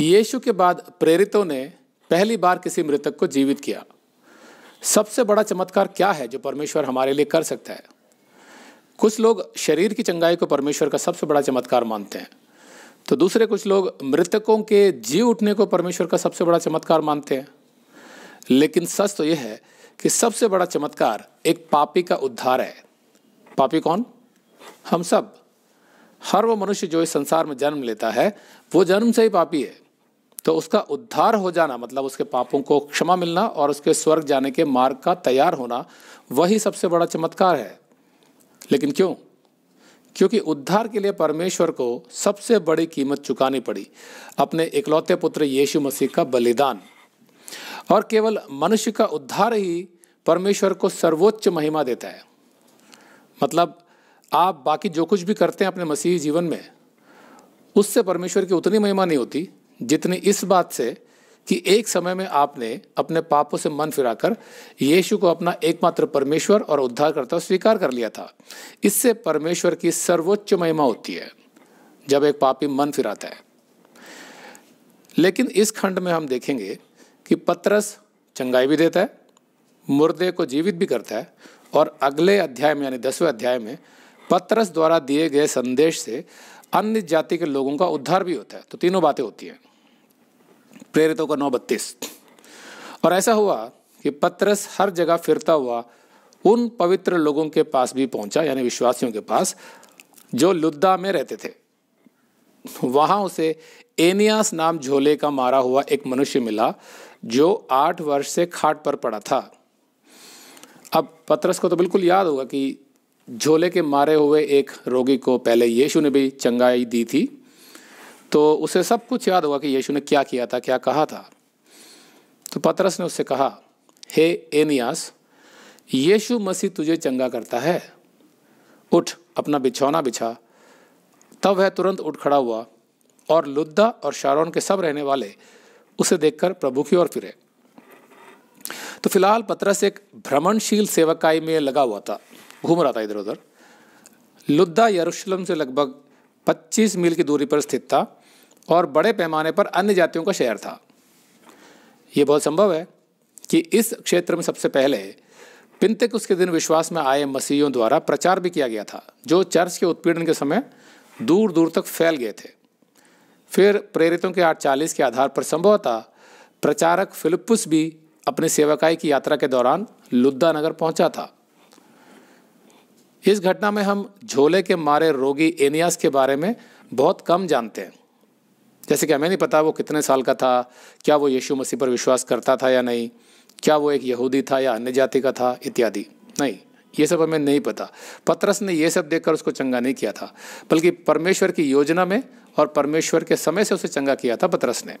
यीशु के बाद प्रेरितों ने पहली बार किसी मृतक को जीवित किया सबसे बड़ा चमत्कार क्या है जो परमेश्वर हमारे लिए कर सकता है कुछ लोग शरीर की चंगाई को परमेश्वर का सबसे बड़ा चमत्कार मानते हैं तो दूसरे कुछ लोग मृतकों के जी उठने को परमेश्वर का सबसे बड़ा चमत्कार मानते हैं लेकिन सच तो यह है कि सबसे बड़ा चमत्कार एक पापी का उद्धार है पापी कौन हम सब हर वो मनुष्य जो इस संसार में जन्म लेता है वो जन्म से ही पापी है तो उसका उद्धार हो जाना मतलब उसके पापों को क्षमा मिलना और उसके स्वर्ग जाने के मार्ग का तैयार होना वही सबसे बड़ा चमत्कार है लेकिन क्यों क्योंकि उद्धार के लिए परमेश्वर को सबसे बड़ी कीमत चुकानी पड़ी अपने इकलौते पुत्र यीशु मसीह का बलिदान और केवल मनुष्य का उद्धार ही परमेश्वर को सर्वोच्च महिमा देता है मतलब आप बाकी जो कुछ भी करते हैं अपने मसीही जीवन में उससे परमेश्वर की उतनी महिमा नहीं होती जितनी इस बात से कि एक समय में आपने अपने पापों से मन फिराकर यीशु को अपना एकमात्र परमेश्वर और उद्धारकर्ता स्वीकार कर लिया था इससे परमेश्वर की सर्वोच्च महिमा होती है जब एक पापी मन फिराता है लेकिन इस खंड में हम देखेंगे कि पत्रस चंगाई भी देता है मुर्दे को जीवित भी करता है और अगले अध्याय में यानी दसवें अध्याय में पत्रस द्वारा दिए गए संदेश से अन्य जाति के लोगों का उद्धार भी होता है तो तीनों बातें होती हैं प्रेरितों का नौ बत्तीस और ऐसा हुआ कि पत्रस हर जगह फिरता हुआ उन पवित्र लोगों के पास भी पहुंचा यानी विश्वासियों के पास जो लुद्दा में रहते थे वहां उसे एनियास नाम झोले का मारा हुआ एक मनुष्य मिला जो आठ वर्ष से खाट पर पड़ा था अब पत्रस को तो बिल्कुल याद होगा कि झोले के मारे हुए एक रोगी को पहले यीशु ने भी चंगाई दी थी तो उसे सब कुछ याद हुआ कि यीशु ने क्या किया था क्या कहा था तो पतरस ने उससे कहा हे एनियास यीशु मसीह तुझे चंगा करता है उठ अपना बिछौना बिछा तब वह तुरंत उठ खड़ा हुआ और लुद्दा और शारोन के सब रहने वाले उसे देखकर प्रभु की ओर फिरे तो फिलहाल पतरस एक भ्रमणशील सेवकाई में लगा हुआ था घूम रहा था इधर उधर लुद्दा यरूशलेम से लगभग 25 मील की दूरी पर स्थित था और बड़े पैमाने पर अन्य जातियों का शहर था ये बहुत संभव है कि इस क्षेत्र में सबसे पहले पिंतकुस के दिन विश्वास में आए मसीहियों द्वारा प्रचार भी किया गया था जो चर्च के उत्पीड़न के समय दूर दूर तक फैल गए थे फिर प्रेरितों के आठ चालीस के आधार पर संभवतः प्रचारक फिलिपस भी अपनी सेवाकाई की यात्रा के दौरान लुद्दा नगर पहुंचा था इस घटना में हम झोले के मारे रोगी एनियास के बारे में बहुत कम जानते हैं जैसे कि हमें नहीं पता वो कितने साल का था क्या वो यीशु मसीह पर विश्वास करता था या नहीं क्या वो एक यहूदी था या अन्य जाति का था इत्यादि नहीं ये सब हमें नहीं पता पत्रस ने ये सब देखकर उसको चंगा नहीं किया था बल्कि परमेश्वर की योजना में और परमेश्वर के समय से उसे चंगा किया था पत्रस ने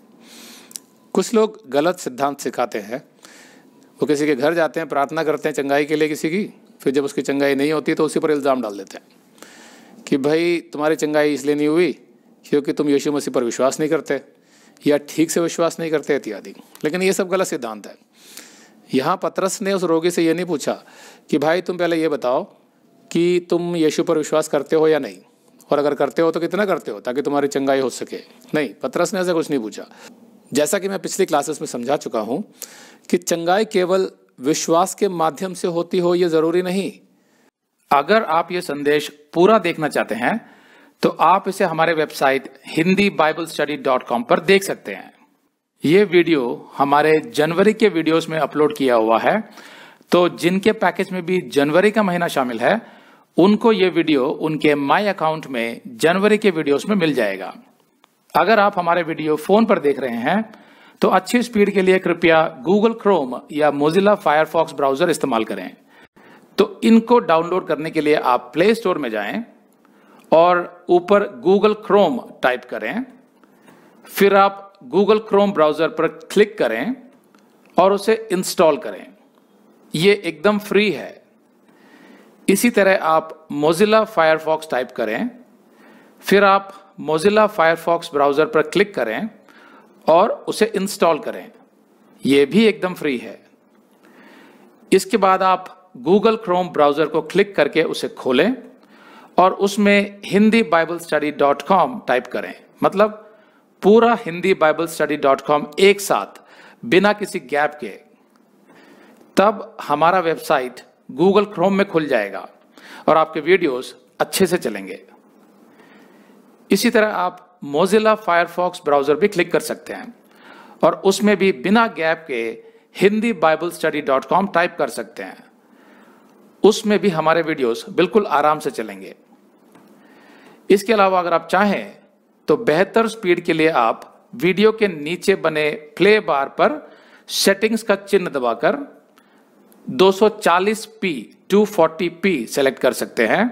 कुछ लोग गलत सिद्धांत सिखाते हैं वो किसी के घर जाते हैं प्रार्थना करते हैं चंगाई के लिए किसी की फिर जब उसकी चंगाई नहीं होती तो उसी पर इल्ज़ाम डाल देते हैं कि भाई तुम्हारी चंगाई इसलिए नहीं हुई क्योंकि तुम यीशु मसीह पर विश्वास नहीं करते या ठीक से विश्वास नहीं करते इत्यादि लेकिन ये सब गलत सिद्धांत है यहाँ पतरस ने उस रोगी से ये नहीं पूछा कि भाई तुम पहले ये बताओ कि तुम यीशु पर विश्वास करते हो या नहीं और अगर करते हो तो कितना करते हो ताकि तुम्हारी चंगाई हो सके नहीं पत्रस ने ऐसा कुछ नहीं पूछा जैसा कि मैं पिछली क्लासेस में समझा चुका हूँ कि चंगाई केवल विश्वास के माध्यम से होती हो ये ज़रूरी नहीं अगर आप ये संदेश पूरा देखना चाहते हैं तो आप इसे हमारे website Hindi bible study dot com पर देख सकते हैं ये वीडियो हमारे जनवरी के वीडियोस में अपलोड किया हुआ है तो जिनके पैकेज में भी जनवरी का महीना शामिल है उनको ये वीडियो उनके माई अकाउंट में जनवरी के वीडियोस में मिल जाएगा अगर आप हमारे वीडियो फोन पर देख रहे हैं तो अच्छी स्पीड के लिए कृपया गूगल क्रोम या मोजिला फायरफॉक्स ब्राउजर इस्तेमाल करें तो इनको डाउनलोड करने के लिए आप प्ले स्टोर में जाएं और ऊपर गूगल क्रोम टाइप करें फिर आप गूगल क्रोम ब्राउज़र पर क्लिक करें और उसे इंस्टॉल करें ये एकदम फ्री है इसी तरह आप मोजिला फायरफॉक्स टाइप करें फिर आप मोजिला फायरफॉक्स ब्राउज़र पर क्लिक करें और उसे इंस्टॉल करें ये भी एकदम फ्री है इसके बाद आप गूगल क्रोम ब्राउज़र को क्लिक करके उसे खोलें और उसमें Hindi bible study dot com type करें मतलब पूरा Hindi bible study dot com एक साथ बिना किसी गैप के तब हमारा वेबसाइट गूगल क्रोम में खुल जाएगा और आपके वीडियोस अच्छे से चलेंगे इसी तरह आप मोजिला फायरफॉक्स ब्राउज़र भी क्लिक कर सकते हैं और उसमें भी बिना गैप के Hindi bible study dot com type कर सकते हैं उसमें भी हमारे वीडियोस बिल्कुल आराम से चलेंगे इसके अलावा अगर आप चाहें तो बेहतर स्पीड के लिए आप वीडियो के नीचे बने प्ले बार पर सेटिंग्स का चिन्ह दबाकर 240p 240p सेलेक्ट कर सकते हैं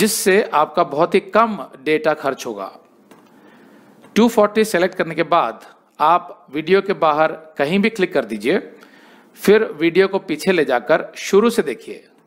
जिससे आपका बहुत ही कम डेटा खर्च होगा 240 सेलेक्ट करने के बाद आप वीडियो के बाहर कहीं भी क्लिक कर दीजिए फिर वीडियो को पीछे ले जाकर शुरू से देखिए